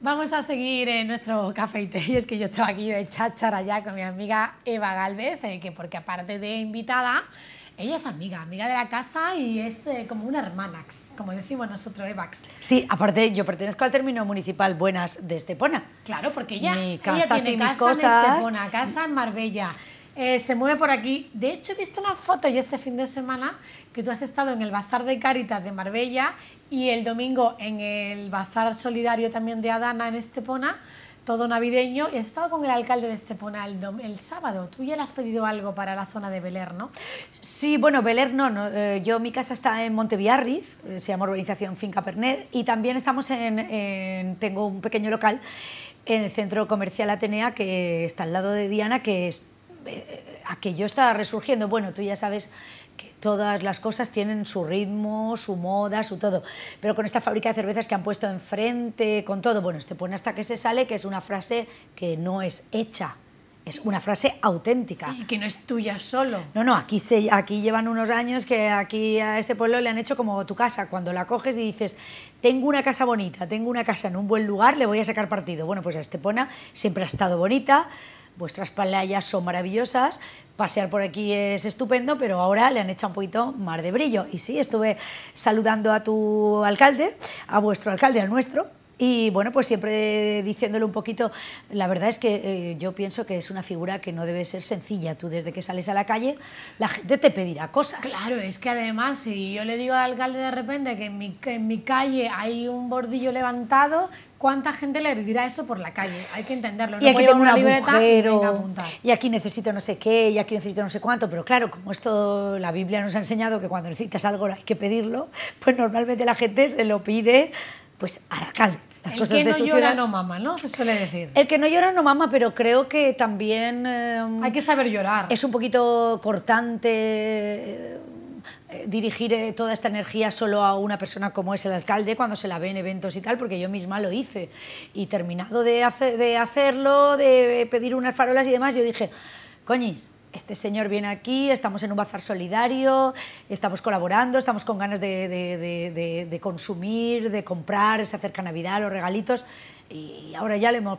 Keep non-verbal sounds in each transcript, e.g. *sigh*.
Vamos a seguir en nuestro café y es que yo estoy aquí de cháchara ya con mi amiga Eva Galvez, eh, que porque aparte de invitada, ella es amiga, amiga de la casa y es eh, como una hermana, como decimos nosotros, Evax. Sí, aparte yo pertenezco al término municipal Buenas de Estepona. Claro, porque ella, ella tiene casa en Estepona, casa en Marbella, eh, se mueve por aquí. De hecho, he visto una foto yo este fin de semana que tú has estado en el Bazar de Cáritas de Marbella y el domingo en el Bazar Solidario también de Adana en Estepona todo navideño. He estado con el alcalde de Esteponaldo el sábado. Tú ya le has pedido algo para la zona de Beler, ¿no? Sí, bueno, Beler no. Eh, yo, mi casa está en Monteviarriz, eh, se llama Urbanización Finca Pernet, y también estamos en, tengo un pequeño local en el centro comercial Atenea, que está al lado de Diana, que es, eh, a que yo estaba resurgiendo. Bueno, tú ya sabes que todas las cosas tienen su ritmo, su moda, su todo. Pero con esta fábrica de cervezas que han puesto enfrente, con todo, bueno, Estepona hasta que se sale, que es una frase que no es hecha. Es una frase auténtica. Y que no es tuya solo. No, no, aquí, se, aquí llevan unos años que aquí a este pueblo le han hecho como tu casa. Cuando la coges y dices, tengo una casa bonita, tengo una casa en un buen lugar, le voy a sacar partido. Bueno, pues a Estepona siempre ha estado bonita, vuestras playas son maravillosas, pasear por aquí es estupendo, pero ahora le han echado un poquito más de brillo. Y sí, estuve saludando a tu alcalde, a vuestro alcalde, al nuestro, y bueno, pues siempre diciéndole un poquito, la verdad es que eh, yo pienso que es una figura que no debe ser sencilla. Tú desde que sales a la calle, la gente te pedirá cosas. Claro, es que además si yo le digo al alcalde de repente que en mi, mi calle hay un bordillo levantado, ¿cuánta gente le dirá eso por la calle? Hay que entenderlo. No y aquí tengo una libreta y, aquí necesito no sé qué, y aquí necesito no sé cuánto, pero claro, como esto la Biblia nos ha enseñado que cuando necesitas algo hay que pedirlo, pues normalmente la gente se lo pide pues alcalde el que no llora no mama, ¿no? Se suele decir. El que no llora no mama, pero creo que también... Em, Hay que saber llorar. Es un poquito cortante... Eh, dirigir eh, toda esta energía solo a una persona como es el alcalde cuando se la ve en eventos y tal, porque yo misma lo hice. Y terminado de, de hacerlo, de pedir unas farolas y demás, yo dije, coñis, este señor viene aquí, estamos en un bazar solidario, estamos colaborando, estamos con ganas de, consumir, de comprar, se acerca Navidad, los regalitos, y ahora ya le hemos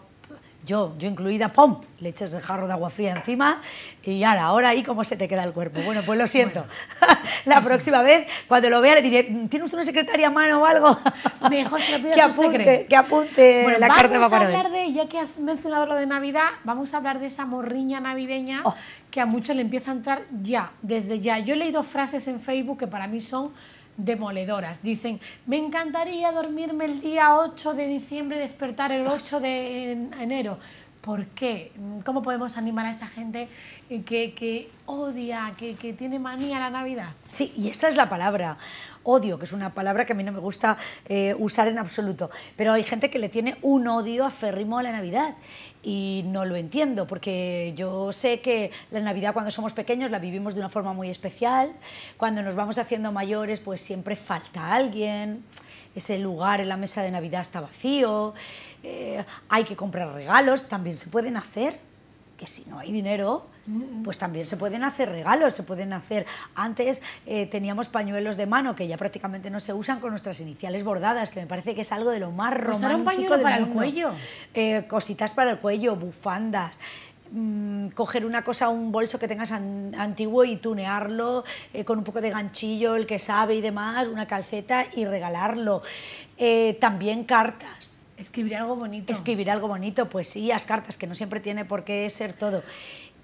yo, yo incluida, ¡pum! Le echas el jarro de agua fría encima y ahora, ahora ahí cómo se te queda el cuerpo. Bueno, pues lo siento. *laughs* la próxima vez, cuando lo vea, le diré, ¿tiene usted una secretaria a mano o algo? *laughs* Mejor se lo pido que, a apunte, que apunte la carta Vamos a hablar de, ya que has mencionado lo de Navidad, vamos a hablar de esa morriña navideña oh. que a muchos le empieza a entrar ya, desde ya. Yo he leído frases en Facebook que para mí son demoledoras. Dicen, me encantaría dormirme el día 8 de diciembre y despertar el 8 de enero. ¿Por qué? ¿Cómo podemos animar a esa gente que, odia, que, tiene manía la Navidad. Sí, y esa es la palabra, odio, que es una palabra que a mí no me gusta eh, usar en absoluto, pero hay gente que le tiene un odio aferrimo a la Navidad y no lo entiendo, porque yo sé que la Navidad cuando somos pequeños la vivimos de una forma muy especial, cuando nos vamos haciendo mayores pues siempre falta alguien, ese lugar en la mesa de Navidad está vacío, eh, hay que comprar regalos, también se pueden hacer que si no hay dinero, pues también se pueden hacer regalos, se pueden hacer... Antes eh, teníamos pañuelos de mano que ya prácticamente no se usan con nuestras iniciales bordadas, que me parece que es algo de lo más pues romántico un pañuelo para el cuello. Eh, cositas para el cuello, bufandas mm, coger una cosa, un bolso que tengas antiguo y tunearlo eh, con un poco de ganchillo, el que sabe y demás, una calceta y regalarlo. también cartas Escribir algo bonito. Escribir algo bonito, pues sí, las cartas, que no siempre tiene por qué ser todo.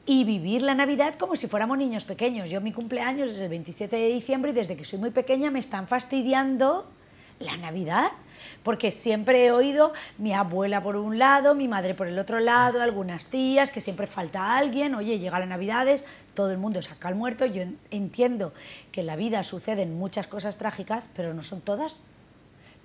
Y vivir la Navidad como si fuéramos niños pequeños. Yo mi cumpleaños es el 27 de diciembre y desde que soy muy pequeña me están fastidiando la Navidad porque siempre he oído mi abuela por un lado, mi madre por el otro lado, algunas tías, que siempre falta alguien, oye, llega la navidades, todo el mundo saca al muerto, yo entiendo que en la vida suceden muchas cosas trágicas, pero no son todas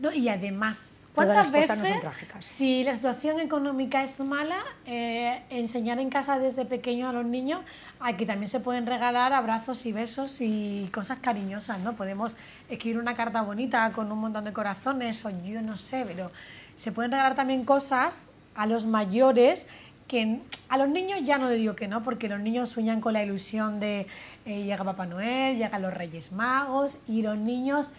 no, y además, ¿cuántas veces? No son trágicas? Si la situación económica es mala, eh, enseñar en casa desde pequeño a los niños a que también se pueden regalar abrazos y besos y cosas cariñosas, ¿no? Podemos escribir una carta bonita con un montón de corazones o yo no sé, pero se pueden regalar también cosas a los mayores que a los niños ya no le digo que no, porque los niños sueñan con la ilusión de eh, llega Papá Noel, llegan los Reyes Magos y los niños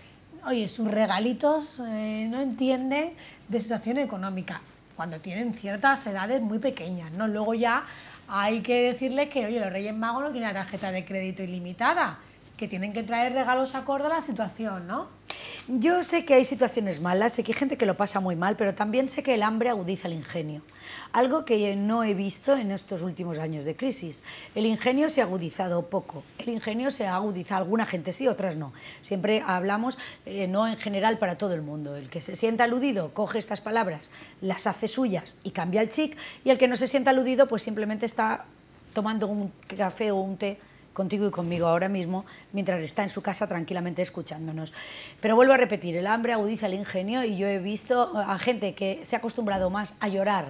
oye, sus regalitos eh, no entienden de situación económica, cuando tienen ciertas edades muy pequeñas, ¿no? Luego ya hay que decirles que, oye, los Reyes Magos no tienen tarjeta de crédito ilimitada, que tienen que traer regalos acorde a la situación, ¿no? Yo sé que hay situaciones malas, sé que hay gente que lo pasa muy mal, pero también sé que el hambre agudiza el ingenio, algo que no he visto en estos últimos años de crisis. El ingenio se ha agudizado poco, el ingenio se ha agudizado, alguna gente sí, otras no. Siempre hablamos, eh, no en general para todo el mundo, el que se sienta aludido coge estas palabras, las hace suyas y cambia el chic, y el que no se sienta aludido pues simplemente está tomando un café o un té contigo y conmigo ahora mismo, mientras está en su casa tranquilamente escuchándonos. Pero vuelvo a repetir, el hambre agudiza el ingenio y yo he visto a gente que se ha acostumbrado más a llorar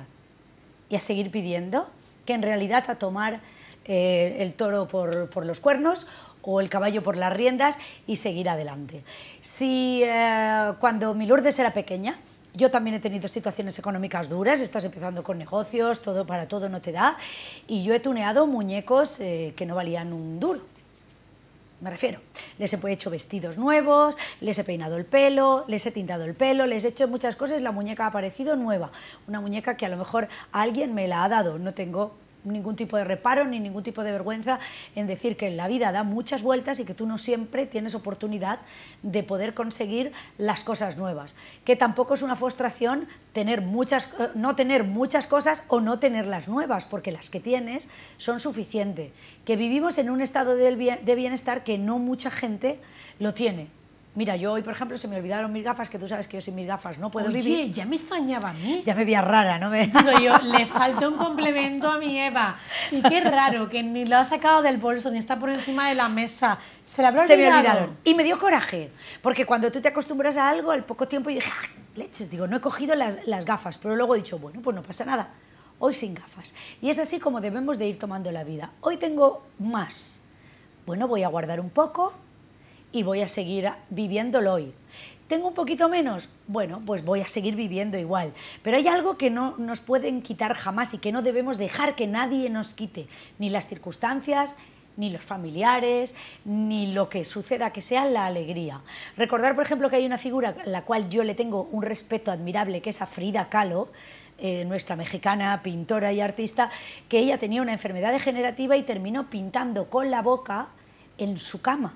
y a seguir pidiendo que en realidad a tomar eh, el toro por, los cuernos o el caballo por las riendas y seguir adelante. Si eh, cuando mi Lourdes era pequeña, yo también he tenido situaciones económicas duras, estás empezando con negocios, todo para todo no te da, y yo he tuneado muñecos eh, que no valían un duro. Me refiero, les he hecho vestidos nuevos, les he peinado el pelo, les he tintado el pelo, les he hecho muchas cosas y la muñeca ha parecido nueva. Una muñeca que a lo mejor alguien me la ha dado, no tengo ningún tipo de reparo ni ningún tipo de vergüenza en decir que la vida da muchas vueltas y que tú no siempre tienes oportunidad de poder conseguir las cosas nuevas. Que tampoco es una frustración tener muchas, eh, no tener muchas cosas o no tener las nuevas, porque las que tienes son suficientes. Que vivimos en un estado de bienestar que no mucha gente lo tiene Mira, yo hoy, por ejemplo, se me olvidaron mis gafas, que tú sabes que yo sin mis gafas no puedo Oye, vivir. ya me extrañaba a mí. Ya me veía rara, ¿no? Digo yo, le falta un complemento a mi Eva. Y qué raro, que ni lo ha sacado del bolso, ni está por encima de la mesa. Se la habrá olvidado. Y me dio coraje, porque cuando tú te acostumbras a algo, al poco tiempo, yo dije, ah, leches, digo, no he cogido las, las gafas, pero luego he dicho, bueno, pues no pasa nada, hoy sin gafas. Y es así como debemos de ir tomando la vida. Hoy tengo más. Bueno, voy a guardar un poco, y voy a seguir viviéndolo hoy. ¿Tengo un poquito menos? Bueno, pues voy a seguir viviendo igual. Pero hay algo que no nos pueden quitar jamás y que no debemos dejar que nadie nos quite, ni las circunstancias, ni los familiares, ni lo que suceda, que sea la alegría. Recordar, por ejemplo, que hay una figura a la cual yo le tengo un respeto admirable, que es a Frida Kahlo, eh, nuestra mexicana pintora y artista, que ella tenía una enfermedad degenerativa y terminó pintando con la boca en su cama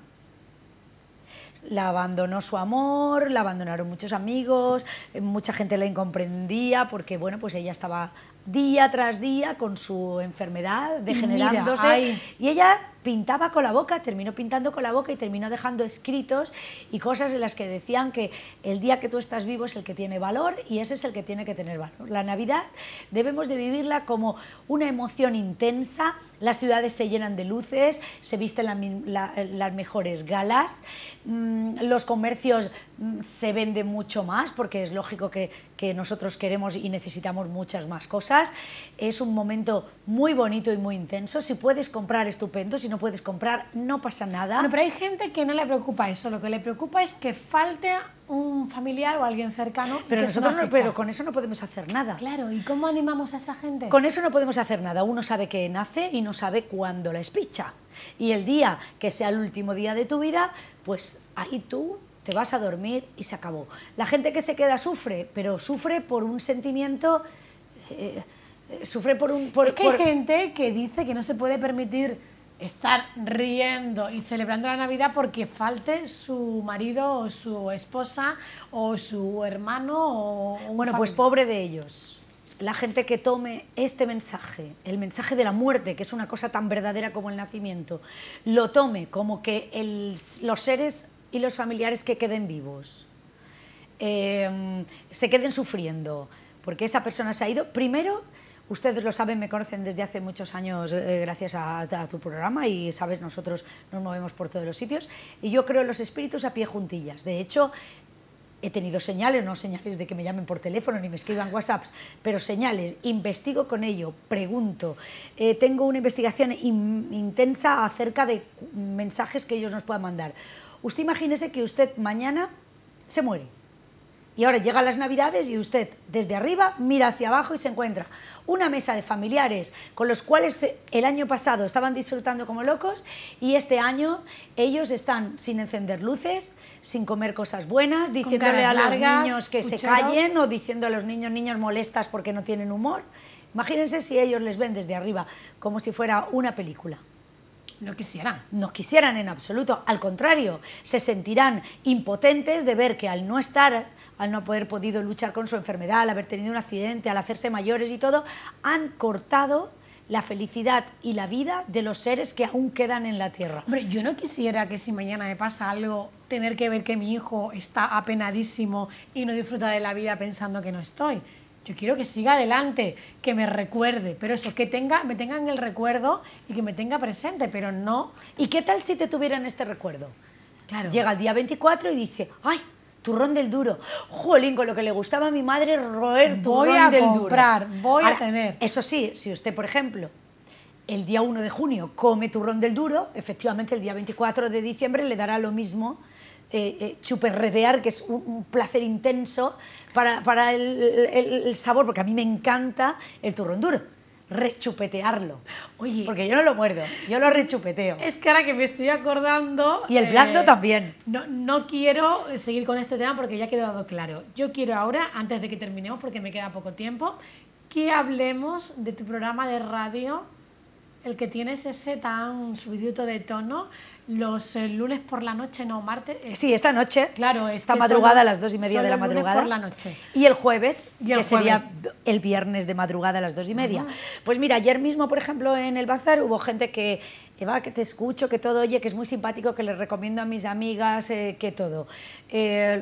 la abandonó su amor, la abandonaron muchos amigos, eh, mucha gente la incomprendía porque bueno, pues ella estaba día tras día con su enfermedad degenerándose. y ella pintaba con la boca, terminó pintando con la boca y terminó dejando escritos y cosas en las que decían que el día que tú estás vivo es el que tiene valor y ese es el que tiene que tener valor. La Navidad debemos de vivirla como una emoción intensa, las ciudades se llenan de luces, se visten las mejores galas, mm, los comercios mm, se venden mucho más porque es lógico que que nosotros queremos y necesitamos muchas más cosas. Es un momento muy bonito y muy intenso. Si puedes comprar, estupendo. Si no puedes comprar, no pasa nada. pero hay gente que no le preocupa eso. Lo que le preocupa es que falte un familiar o alguien cercano. Pero pero con eso no podemos hacer nada. Claro, ¿y cómo animamos a esa gente? Con eso no podemos hacer nada. Uno sabe que nace y no sabe cuándo la espicha. Y el día que sea el último día de tu vida, pues ahí tú te vas a dormir y se acabó. La gente que se queda sufre, pero sufre por un sentimiento... Eh, eh, sufre por un... Por, es que hay gente que dice que no se puede permitir estar riendo y celebrando la Navidad porque falte su marido o su esposa o su hermano o un Bueno, pues pobre de ellos. La gente que tome este mensaje, el mensaje de la muerte, que es una cosa tan verdadera como el nacimiento, lo tome como que los seres y los familiares que queden vivos, em, se queden sufriendo, porque esa persona se ha ido, primero, ustedes lo saben, me conocen desde hace muchos años eh, gracias a, tu programa y sabes, nosotros nos movemos por todos los sitios, y yo creo en los espíritus a pie juntillas. De hecho, he tenido señales, no señales de que me llamen por teléfono ni me escriban WhatsApps, pero señales, investigo con ello, pregunto, eh, tengo una investigación intensa acerca de mensajes que ellos nos puedan mandar. Usted imagínese que usted mañana se muere. Y ahora llegan las navidades y usted desde arriba mira hacia abajo y se encuentra una mesa de familiares con los cuales eh, el año pasado estaban disfrutando como locos y este año ellos están sin encender luces, sin comer cosas buenas, diciéndole a los niños que se callen o diciendo a los niños niños molestas porque no tienen humor. Imagínense si ellos les ven desde arriba como si fuera una película. No quisieran. No quisieran en absoluto. Al contrario, se sentirán impotentes de ver que al no estar, al no haber podido luchar con su enfermedad, al haber tenido un accidente, al hacerse mayores y todo, han cortado la felicidad y la vida de los seres que aún quedan en la tierra. Hombre, yo no quisiera que si mañana me pasa algo, tener que ver que mi hijo está apenadísimo y no disfruta de la vida pensando que no estoy. Yo quiero que siga adelante, que me recuerde, pero eso, que tenga, me tengan el recuerdo y que me tenga presente, pero no. ¿Y qué tal si te tuvieran este recuerdo? Claro. Llega el día 24 y dice, ¡ay! Turrón del duro. Jolín, con lo que le gustaba a mi madre roer turrón voy a comprar, Voy a tener. Eso sí, si usted, por ejemplo, el día 1 de junio come turrón del duro, efectivamente el día 24 de diciembre le dará lo mismo eh, eh, chuperretear, que es un, placer intenso para, el, sabor, porque a mí me encanta el turrón duro. Rechupetearlo. Oye. Porque yo no lo muerdo, yo lo rechupeteo. Es que ahora que me estoy acordando. Y el blando eh, también. No, no quiero seguir con este tema porque ya ha quedado claro. Yo quiero ahora, antes de que terminemos, porque me queda poco tiempo, que hablemos de tu programa de radio el que tienes ese tan subidito de tono los eh, lunes por la noche, no, martes. Eh, sí, esta noche. Claro, esta madrugada a las dos y media de la madrugada. Y el jueves, que sería el viernes de madrugada a las dos y media. Pues mira, ayer mismo, por ejemplo, en el bazar hubo gente que. va que te escucho, que todo, oye, que es muy simpático, que les recomiendo a mis amigas, eh, que todo.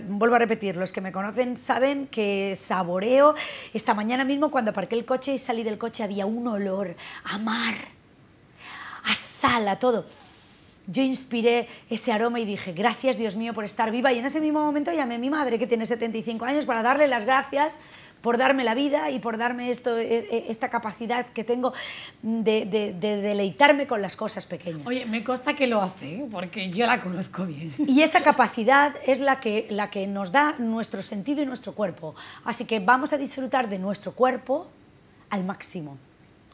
vuelvo a repetir, los que me conocen saben que saboreo. Esta mañana mismo, cuando aparqué el coche y salí del coche, había un olor a mar a sal, a todo. Yo inspiré ese aroma y dije, gracias Dios mío por estar viva. Y en ese mismo momento llamé a mi madre, que tiene 75 años, para darle las gracias por darme la vida y por darme esto, e, e, esta capacidad que tengo de, deleitarme con las cosas pequeñas. Oye, me consta que lo hace, ¿eh? porque yo la conozco bien. Y esa capacidad es la que, la que nos da nuestro sentido y nuestro cuerpo. Así que vamos a disfrutar de nuestro cuerpo al máximo.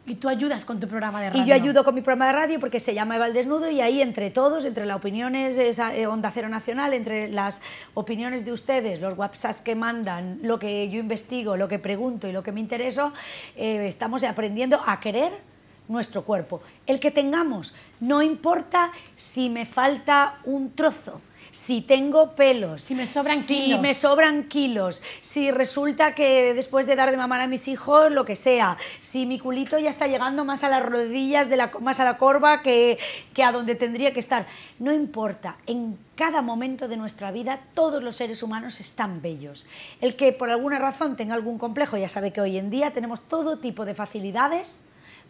Y tú ayudas con tu programa de radio. Y yo ayudo con mi programa de radio porque se llama Eva el Desnudo y ahí entre todos, entre las opiniones de eh, Onda Cero Nacional, entre las opiniones de ustedes, los WhatsApps que mandan, lo que yo investigo, lo que pregunto y lo que me intereso, eh, estamos aprendiendo a querer nuestro cuerpo. El que tengamos, no importa si me falta un trozo, si tengo pelos, si me sobran kilos, kilos, si resulta que después de dar de mamar a mis hijos lo que sea, si mi culito ya está llegando más a las rodillas de la más a la corva que a donde tendría que estar, no importa, en cada momento de nuestra vida todos los seres humanos están bellos. El que por alguna razón tenga algún complejo, ya sabe que hoy en día tenemos todo tipo de facilidades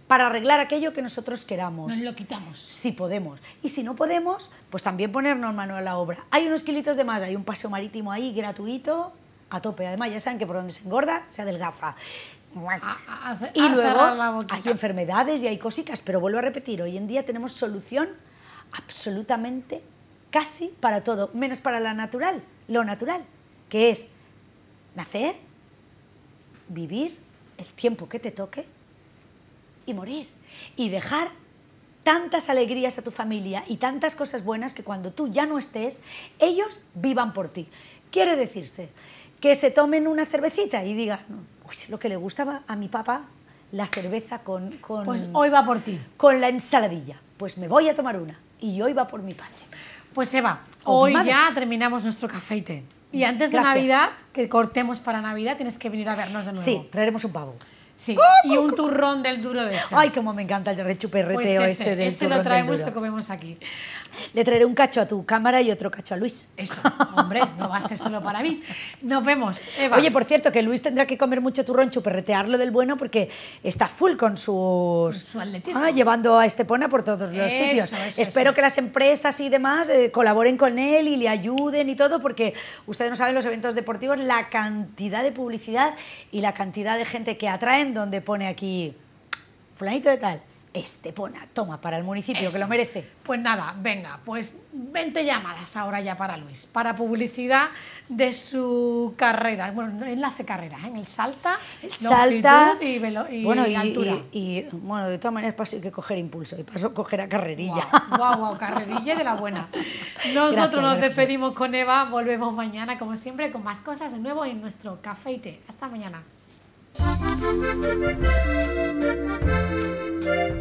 para arreglar aquello que nosotros queramos. Nos lo quitamos. Si podemos. Y si no podemos, pues también ponernos mano a la obra. Hay unos kilitos de más, hay un paseo marítimo ahí gratuito, a tope. Además, ya saben que por donde se engorda, se adelgaza. y luego hay enfermedades y hay cositas, pero vuelvo a repetir, hoy en día tenemos solución absolutamente casi para todo, menos para la natural, lo natural, que es nacer, vivir el tiempo que te toque morir. Y dejar tantas alegrías a tu familia y tantas cosas buenas que cuando tú ya no estés, ellos vivan por ti. Quiere decirse que se tomen una cervecita y digan, uy, lo que le gustaba a mi papá, la cerveza con, Pues hoy va por ti. Con la ensaladilla. Pues me voy a tomar una. Y hoy va por mi padre. Pues Eva, oh, hoy ya terminamos nuestro café y antes de Navidad, que cortemos para Navidad, tienes que venir a vernos de nuevo. Sí, traeremos un pavo. Sí, y un turrón del duro de esos. Ay, cómo me encanta el rechuperreteo pues este del turrón lo traemos lo comemos aquí. Le traeré un cacho a tu cámara y otro cacho a Luis. Eso, hombre, no va a ser solo para mí. Nos vemos, Eva. Oye, por cierto, que Luis tendrá que comer mucho turrón, chuperretearlo del bueno, porque está full con sus... Su atletismo. Ah, llevando a Estepona por todos los sitios. Espero que las empresas y demás eh, colaboren con él y le ayuden y todo, porque ustedes no saben los eventos deportivos, la cantidad de publicidad y la cantidad de gente que atraen donde pone aquí, fulanito de tal, Estepona, toma, para el municipio que lo merece. Pues nada, venga, pues 20 llamadas ahora ya para Luis, para publicidad de su carrera. Bueno, no hace carreras, ¿eh? en el Salta, el Salta y, altura. Y, bueno, de todas maneras paso hay que coger impulso y paso a coger a carrerilla. Guau, wow, wow, carrerilla de la buena. *laughs* Nosotros nos despedimos con Eva, volvemos mañana como siempre con más cosas de nuevo en nuestro Café y Té. Hasta mañana. Thank you.